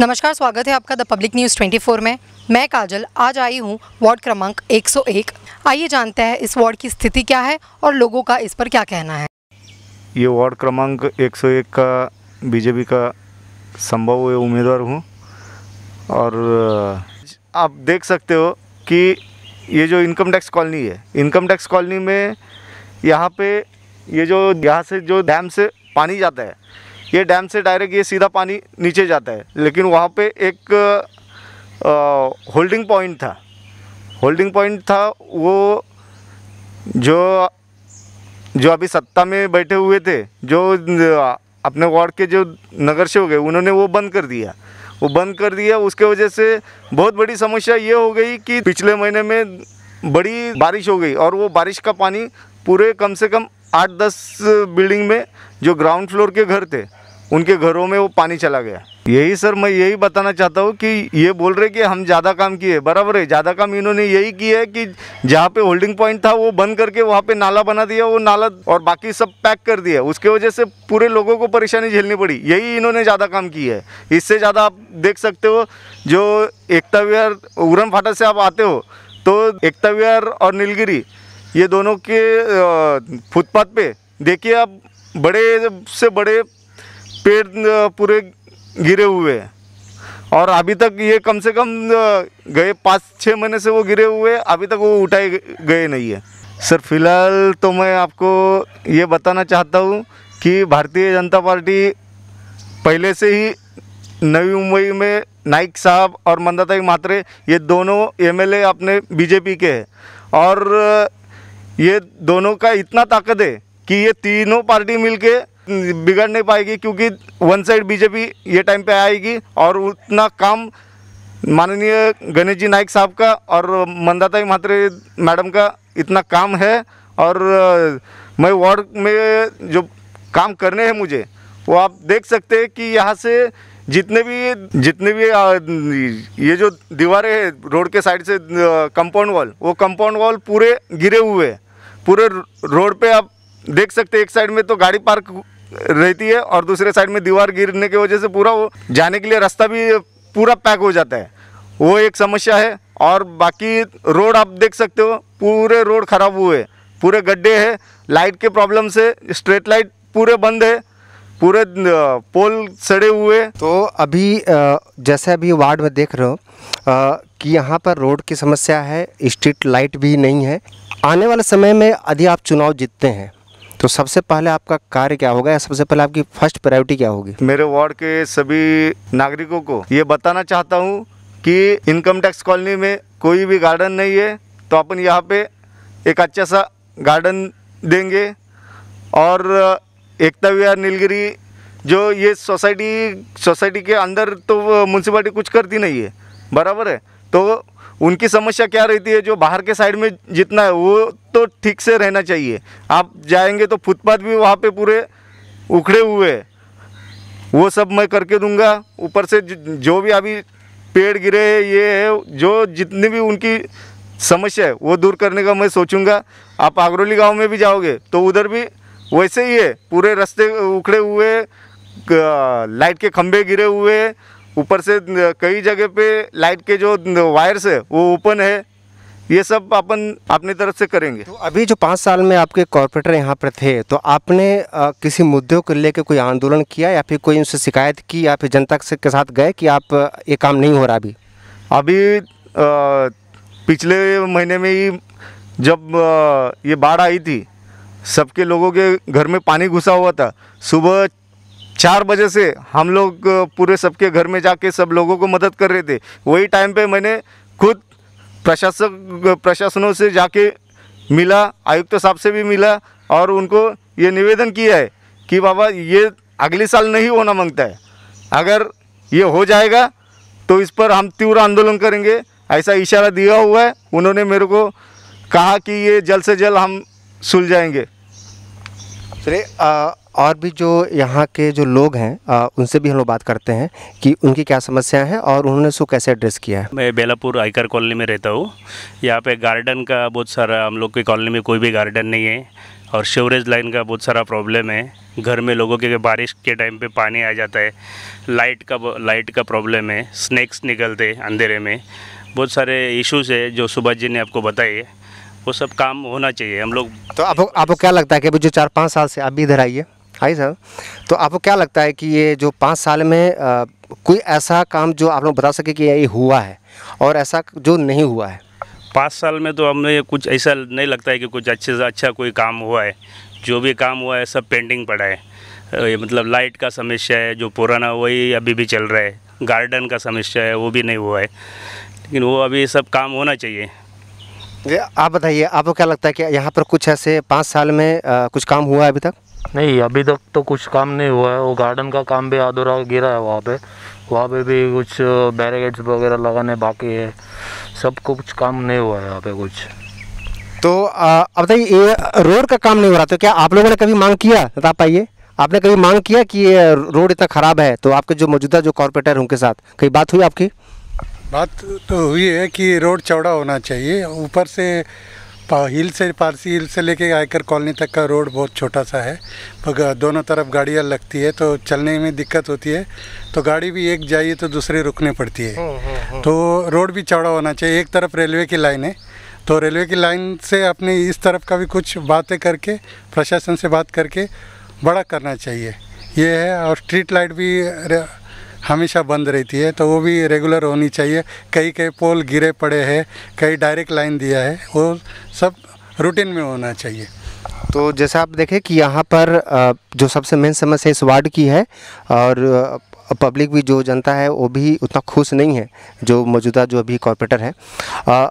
नमस्कार स्वागत है आपका द पब्लिक न्यूज़ 24 में मैं काजल आज आई हूँ वार्ड क्रमांक 101 आइए जानते हैं इस वार्ड की स्थिति क्या है और लोगों का इस पर क्या कहना है ये वार्ड क्रमांक 101 का बीजेपी का संभव उम्मीदवार हूँ और आप देख सकते हो कि ये जो इनकम टैक्स कॉलोनी है इनकम टैक्स कॉलोनी में यहाँ पे ये जो यहाँ से जो डैम से पानी जाता है ये डैम से डायरेक्ट ये सीधा पानी नीचे जाता है लेकिन वहाँ पे एक होल्डिंग पॉइंट था होल्डिंग पॉइंट था वो जो जो अभी सत्ता में बैठे हुए थे जो अपने वार्ड के जो नगर से हो गए उन्होंने वो बंद कर दिया वो बंद कर दिया उसके वजह से बहुत बड़ी समस्या ये हो गई कि पिछले महीने में बड़ी बारिश हो गई और वो बारिश का पानी पूरे कम से कम आठ दस बिल्डिंग में जो ग्राउंड फ्लोर के घर थे उनके घरों में वो पानी चला गया यही सर मैं यही बताना चाहता हूँ कि ये बोल रहे कि हम ज़्यादा काम किए बराबर है ज़्यादा काम इन्होंने यही किया है कि जहाँ पे होल्डिंग पॉइंट था वो बंद करके वहाँ पे नाला बना दिया वो नाला और बाकी सब पैक कर दिया उसके वजह से पूरे लोगों को परेशानी झेलनी पड़ी यही इन्होंने ज़्यादा काम किया है इससे ज़्यादा आप देख सकते हो जो एकता विहार उरम फाटा से आप आते हो तो एकता विहार और नीलगिरी ये दोनों के फुटपाथ पर देखिए आप बड़े से बड़े पेड़ पूरे गिरे हुए हैं और अभी तक ये कम से कम गए पाँच छः महीने से वो गिरे हुए अभी तक वो उठाए गए नहीं है सर फिलहाल तो मैं आपको ये बताना चाहता हूँ कि भारतीय जनता पार्टी पहले से ही नवी मुंबई में नाइक साहब और मंदाताई मात्रे ये दोनों एमएलए अपने बीजेपी के हैं और ये दोनों का इतना ताकत है कि ये तीनों पार्टी मिलके बिगड़ नहीं पाएगी क्योंकि वन साइड बीजेपी ये टाइम पे आएगी और उतना काम माननीय गणेश जी नाइक साहब का और मंदाताई म्हात्रे मैडम का इतना काम है और मैं वार्ड में जो काम करने हैं मुझे वो आप देख सकते हैं कि यहाँ से जितने भी जितने भी ये जो दीवारें हैं रोड के साइड से कंपाउंड वॉल वो कंपाउंड वॉल पूरे गिरे हुए हैं पूरे रोड पे आप देख सकते हैं एक साइड में तो गाड़ी पार्क रहती है और दूसरे साइड में दीवार गिरने की वजह से पूरा वो जाने के लिए रास्ता भी पूरा पैक हो जाता है वो एक समस्या है और बाकी रोड आप देख सकते हो पूरे रोड ख़राब हुए पूरे गड्ढे हैं लाइट के प्रॉब्लम से स्ट्रीट लाइट पूरे बंद है पूरे पोल सड़े हुए तो अभी जैसे अभी वार्ड में देख रहे हो कि यहाँ पर रोड की समस्या है स्ट्रीट लाइट भी नहीं है आने वाले समय में यदि आप चुनाव जीतते हैं तो सबसे पहले आपका कार्य क्या होगा या सबसे पहले आपकी फर्स्ट प्रायोरिटी क्या होगी मेरे वार्ड के सभी नागरिकों को ये बताना चाहता हूँ कि इनकम टैक्स कॉलोनी में कोई भी गार्डन नहीं है तो अपन यहाँ पे एक अच्छा सा गार्डन देंगे और एकता विहार नीलगिरी जो ये सोसाइटी सोसाइटी के अंदर तो म्यूनसिपाली कुछ करती नहीं है बराबर है तो उनकी समस्या क्या रहती है जो बाहर के साइड में जितना है वो तो ठीक से रहना चाहिए आप जाएंगे तो फुटपाथ भी वहाँ पे पूरे उखड़े हुए वो सब मैं करके दूंगा ऊपर से जो भी अभी पेड़ गिरे है ये है जो जितनी भी उनकी समस्या है वो दूर करने का मैं सोचूंगा आप आगरोली गांव में भी जाओगे तो उधर भी वैसे ही है पूरे रास्ते उखड़े हुए लाइट के खंभे गिरे हुए ऊपर से कई जगह पे लाइट के जो वायर्स है वो ओपन है ये सब अपन अपनी तरफ से करेंगे तो अभी जो पाँच साल में आपके कॉरपोरेटर यहाँ पर थे तो आपने आ, किसी मुद्दों को लेकर कोई आंदोलन किया या फिर कोई उनसे शिकायत की या फिर जनता से के साथ गए कि आप ये काम नहीं हो रहा अभी अभी आ, पिछले महीने में ही जब आ, ये बाढ़ आई थी सबके लोगों के घर में पानी घुसा हुआ था सुबह चार बजे से हम लोग पूरे सबके घर में जाके सब लोगों को मदद कर रहे थे वही टाइम पे मैंने खुद प्रशासक प्रशासनों से जाके मिला आयुक्त साहब से भी मिला और उनको ये निवेदन किया है कि बाबा ये अगले साल नहीं होना मांगता है अगर ये हो जाएगा तो इस पर हम तीव्र आंदोलन करेंगे ऐसा इशारा दिया हुआ है उन्होंने मेरे को कहा कि ये जल्द से जल्द हम जाएंगे चलिए और भी जो यहाँ के जो लोग हैं आ, उनसे भी हम लोग बात करते हैं कि उनकी क्या समस्याएं हैं और उन्होंने उसको कैसे एड्रेस किया है मैं बेलापुर आयकर कॉलोनी में रहता हूँ यहाँ पे गार्डन का बहुत सारा हम लोग की कॉलोनी में कोई भी गार्डन नहीं है और शिवरेज लाइन का बहुत सारा प्रॉब्लम है घर में लोगों के बारिश के टाइम पे पानी आ जाता है लाइट का लाइट का प्रॉब्लम है स्नैक्स निकलते अंधेरे में बहुत सारे इश्यूज़ है जो सुभाष जी ने आपको बताई है वो सब काम होना चाहिए हम लोग तो आपको आपको क्या लगता है कि अभी जो चार पाँच साल से आप भी इधर आइए हाई सर तो आपको क्या लगता है कि ये जो पाँच साल में आ, कोई ऐसा काम जो आप लोग बता सके कि ये हुआ है और ऐसा जो नहीं हुआ है पाँच साल में तो हमें कुछ ऐसा नहीं लगता है कि कुछ अच्छे से अच्छा कोई काम हुआ है जो भी काम हुआ है सब पेंडिंग पड़ा है मतलब लाइट का समस्या है जो पुराना वही अभी भी चल रहा है गार्डन का समस्या है वो भी नहीं हुआ है लेकिन वो अभी सब काम होना चाहिए आप बताइए आपको क्या लगता है कि यहाँ पर कुछ ऐसे पाँच साल में आ, कुछ काम हुआ है अभी तक नहीं अभी तक तो कुछ काम नहीं हुआ है वो गार्डन का काम भी अधूरा गिरा है वहाँ पे वहाँ पे भी कुछ बैरिकेड्स वगैरह लगाने बाकी है सब कुछ काम नहीं हुआ है यहाँ पे कुछ तो अब बताइए ये रोड का काम नहीं हो रहा तो क्या आप लोगों ने कभी मांग किया बता तो पाइए आपने कभी मांग किया कि ये रोड इतना ख़राब है तो आपके जो मौजूदा जो कॉरपोरेटर उनके साथ कहीं बात हुई आपकी बात तो हुई है कि रोड चौड़ा होना चाहिए ऊपर से हिल से पारसी हिल से लेके आयकर कॉलोनी तक का रोड बहुत छोटा सा है पर दोनों तरफ गाड़ियाँ लगती है तो चलने में दिक्कत होती है तो गाड़ी भी एक जाइए तो दूसरी रुकने पड़ती है हुँ, हम्म, हुँ. हम्म, हम्म। तो रोड भी चौड़ा होना चाहिए एक तरफ रेलवे की लाइन है तो रेलवे की लाइन से अपने इस तरफ का भी कुछ बातें करके प्रशासन से बात करके बड़ा करना चाहिए ये है और स्ट्रीट लाइट भी हमेशा बंद रहती है तो वो भी रेगुलर होनी चाहिए कई कई पोल गिरे पड़े हैं कई डायरेक्ट लाइन दिया है वो सब रूटीन में होना चाहिए तो जैसा आप देखें कि यहाँ पर जो सबसे मेन समस्या इस वार्ड की है और पब्लिक भी जो जनता है वो भी उतना खुश नहीं है जो मौजूदा जो अभी कॉरपोरेटर है आ,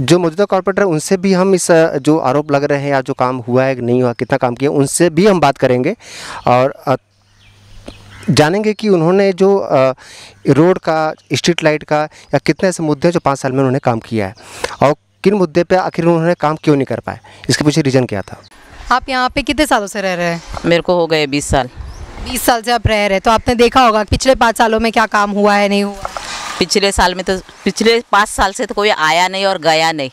जो मौजूदा कॉरपोरेटर उनसे भी हम इस जो आरोप लग रहे हैं या जो काम हुआ है नहीं हुआ कितना काम किया उनसे भी हम बात करेंगे और जानेंगे कि उन्होंने जो रोड का स्ट्रीट लाइट का या कितने ऐसे मुद्दे जो पाँच साल में उन्होंने काम किया है और किन मुद्दे पे आखिर उन्होंने काम क्यों नहीं कर पाए इसके पीछे रीज़न क्या था आप यहाँ पे कितने सालों से रह रहे हैं मेरे को हो गए बीस साल बीस साल से आप रह रहे हैं तो आपने देखा होगा पिछले पाँच सालों में क्या काम हुआ है नहीं हुआ पिछले साल में तो पिछले पाँच साल से तो कोई आया नहीं और गया नहीं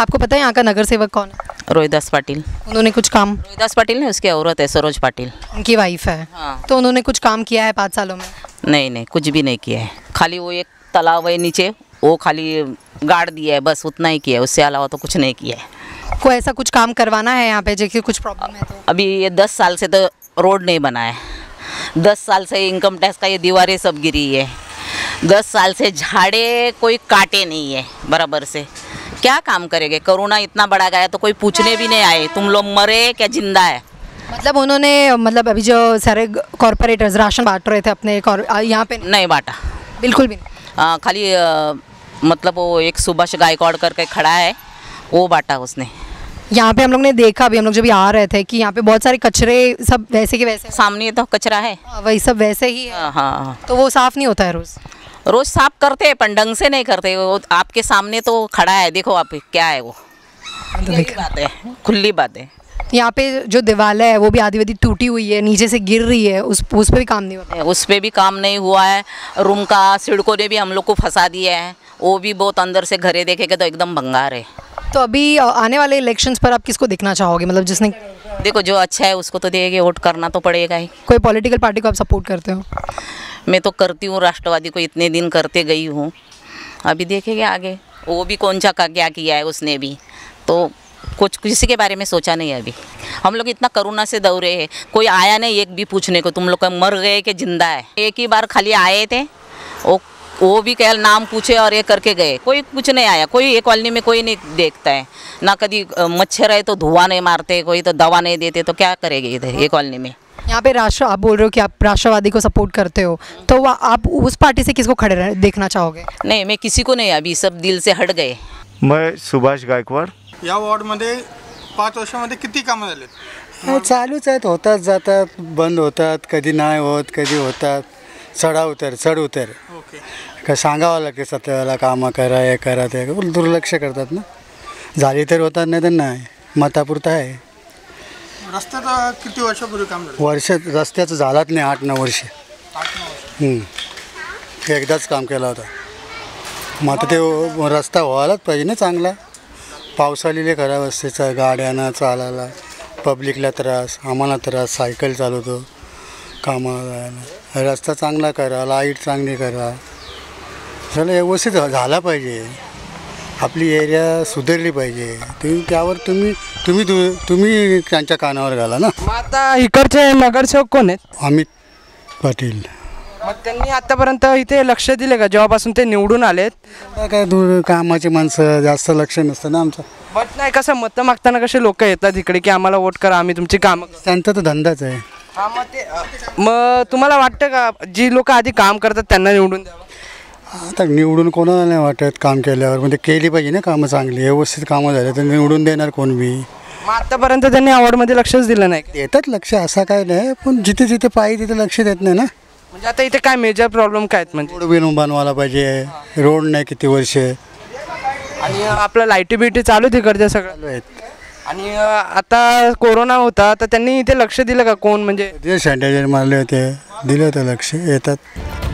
आपको पता है यहाँ का नगर सेवक कौन है रोहिदास पाटिल उन्होंने कुछ काम रोहिदास पाटिल ने उसकी औरत है सरोज पाटिल उनकी वाइफ है हाँ तो उन्होंने कुछ काम किया है पाँच सालों में नहीं नहीं कुछ भी नहीं किया है खाली वो एक तालाब है नीचे वो खाली गाड़ दिया है बस उतना ही किया है उससे अलावा तो कुछ नहीं किया है को ऐसा कुछ काम करवाना है यहाँ पे जैसे कुछ प्रॉब्लम है तो अभी ये दस साल से तो रोड नहीं बना है दस साल से इनकम टैक्स का ये दीवारें सब गिरी है दस साल से झाड़े कोई काटे नहीं है बराबर से क्या काम करेंगे कोरोना इतना बड़ा गया तो कोई पूछने भी नहीं आए तुम लोग मरे क्या जिंदा है मतलब उन्होंने मतलब अभी जो सारे कॉरपोरेटर्स राशन बांट रहे थे अपने यहाँ पे नहीं बांटा बिल्कुल भी आ, खाली आ, मतलब वो एक सुभाष गायकवाड़ करके खड़ा है वो बांटा उसने यहाँ पे हम लोग ने देखा अभी हम लोग जब आ रहे थे कि यहाँ पे बहुत सारे कचरे सब वैसे के वैसे सामने तो कचरा है हाँ, वही सब वैसे ही है हाँ, हाँ तो वो साफ नहीं होता है रोज़ रोज साफ करते हैं पर ढंग से नहीं करते वो आपके सामने तो खड़ा है देखो आप क्या है वो हाँ, तो बात है खुली बात है यहाँ पे जो दीवार है वो भी आधी आधी टूटी हुई है नीचे से गिर रही है उस उस पर भी काम नहीं होता उस पर भी काम नहीं हुआ है रूम का सिड़कों ने भी हम लोग को फंसा दिया है वो भी बहुत अंदर से घरे देखेंगे तो एकदम भंगार है तो अभी आने वाले इलेक्शंस पर आप किसको देखना चाहोगे मतलब जिसने देखो जो अच्छा है उसको तो देंगे वोट करना तो पड़ेगा ही कोई पॉलिटिकल पार्टी को आप सपोर्ट करते हो मैं तो करती हूँ राष्ट्रवादी को इतने दिन करते गई हूँ अभी देखेंगे आगे वो भी कौन सा क्या किया है उसने भी तो कुछ किसी के बारे में सोचा नहीं है अभी हम लोग इतना करुणा से दौड़े हैं कोई आया नहीं एक भी पूछने को तुम लोग का मर गए कि जिंदा है एक ही बार खाली आए थे वो वो भी कह नाम पूछे और ये करके गए कोई कुछ नहीं आया कोई एक कॉलोनी में कोई नहीं देखता है ना कभी मच्छर है तो धुआं नहीं मारते कोई तो दवा नहीं देते तो क्या करेगी इधर ये कॉलोनी में यहाँ पे राष्ट्र आप बोल रहे हो कि आप राष्ट्रवादी को सपोर्ट करते हो तो आप उस पार्टी से किसको खड़े देखना चाहोगे नहीं मैं किसी को नहीं अभी सब दिल से हट गए मैं सुभाष गायकवाड या वॉर्डमध्ये पाच वर्षामध्ये किती कामं झाले चालूच आहेत होतात जातात बंद होतात कधी नाही होत कधी होतात चढा उतर चढ उतर का सांगावं लागते सत्याला काम करा हे करा ते दुर्लक्ष करतात ना झाली तर होतात नाही तर नाही मतापुरता आहे रस्त्याचं किती वर्षापूर्वी काम झालं वर्ष रस्त्याचं झालाच नाही आठ नऊ वर्षे वर्ष एकदाच काम केला होता मग आता ते रस्ता व्हायलाच पाहिजे ना चांगला पावसाळीले खराब असते चा गाड्यानं चालायला पब्लिकला त्रास आम्हाला त्रास सायकल चालवतो कामाला रस्ता चांगला करा लाईट चांगली करा चला व्यवस्थित झाला पाहिजे आपली एरिया सुधारली पाहिजे तुम्ही त्यावर तुम्ही तुम्ही तुम्ही त्यांच्या कानावर घाला ना आता इकडचे नगरसेवक कोण आहेत अमित पाटील मग त्यांनी आतापर्यंत इथे लक्ष दिले का जेव्हापासून ते निवडून आलेत काय दूर कामाची माणसं जास्त लक्ष नसतं ना आमचं बट नाही कसं मत मागताना कसे लोक येतात इकडे की आम्हाला वोट करा आम्ही तुमची कामं त्यांचा तर धंदाच आहे मग तुम्हाला वाटतं का जी लोक आधी काम करतात त्यांना निवडून द्यावं आता निवडून कोणाला नाही वाटत काम केल्यावर म्हणजे केली पाहिजे ना कामं चांगली व्यवस्थित कामं झाली तर निवडून देणार कोण बी मग आतापर्यंत त्यांनी आवडमध्ये लक्षच दिलं नाही येतात लक्ष असा काय नाही पण जिथे जिथे पाहिजे तिथे लक्ष देत नाही ना म्हणजे आता इथे काय मेजर प्रॉब्लेम काय म्हणजे रोड बिल बनवायला पाहिजे रोड नाही किती वर्ष आणि आपलं लाईटी बिटी चालू आहे तिकडच्या सगळं आहेत आणि आता कोरोना होता तर त्यांनी इथे लक्ष दिलं का कोण म्हणजे सॅनिटायझर मारले होते दिलं होतं लक्ष येतात